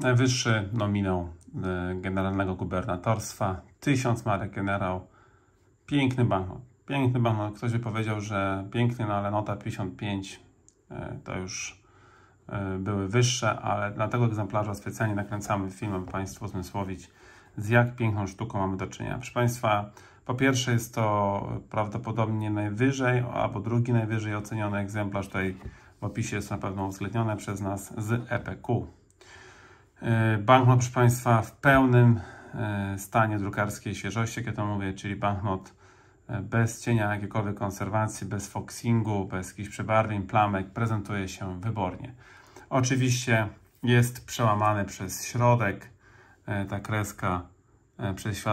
Najwyższy nominał e, generalnego gubernatorstwa, 1000 marek generał. Piękny banknot. Piękny banknot. Ktoś by powiedział, że piękny, no ale nota 55 e, to już e, były wyższe, ale dla tego egzemplarza specjalnie nakręcamy film, aby Państwu uzmysłowić, z jak piękną sztuką mamy do czynienia. Proszę Państwa, po pierwsze jest to prawdopodobnie najwyżej, albo drugi najwyżej oceniony egzemplarz. Tutaj w opisie jest na pewno uwzględnione przez nas z EPQ. E, banknot, proszę Państwa, w pełnym e, stanie drukarskiej świeżości, jak ja to mówię, czyli banknot e, bez cienia jakiejkolwiek konserwacji, bez foxingu, bez jakichś przebarwień, plamek, prezentuje się wybornie. Oczywiście jest przełamany przez środek, ta kreska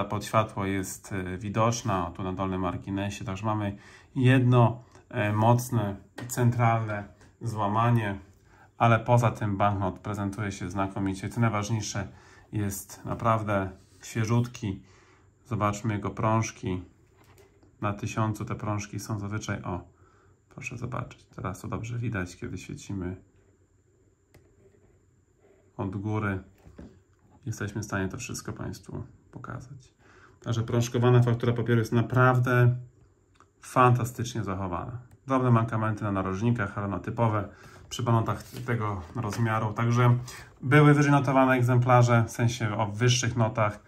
pod światło jest widoczna, tu na dolnym marginesie, także mamy jedno mocne, centralne złamanie ale poza tym banknot prezentuje się znakomicie. Co najważniejsze, jest naprawdę świeżutki. Zobaczmy jego prążki. Na tysiącu te prążki są zazwyczaj, o, proszę zobaczyć, teraz to dobrze widać, kiedy świecimy od góry. Jesteśmy w stanie to wszystko Państwu pokazać. Także prążkowana faktura papieru jest naprawdę fantastycznie zachowana drobne mankamenty na narożnikach, ale no typowe przy balonach tego rozmiaru. Także były wyżej notowane egzemplarze, w sensie o wyższych notach.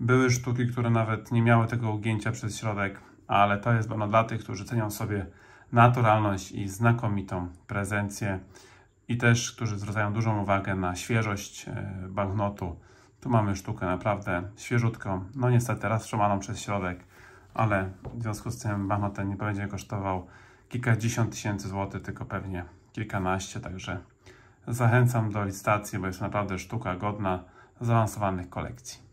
Były sztuki, które nawet nie miały tego ugięcia przez środek, ale to jest balon dla tych, którzy cenią sobie naturalność i znakomitą prezencję i też, którzy zwracają dużą uwagę na świeżość e, banknotu. Tu mamy sztukę naprawdę świeżutką, no niestety raz przez środek, ale w związku z tym banknot ten nie będzie kosztował kilkadziesiąt tysięcy złotych, tylko pewnie kilkanaście, także zachęcam do licytacji, bo jest naprawdę sztuka godna zaawansowanych kolekcji.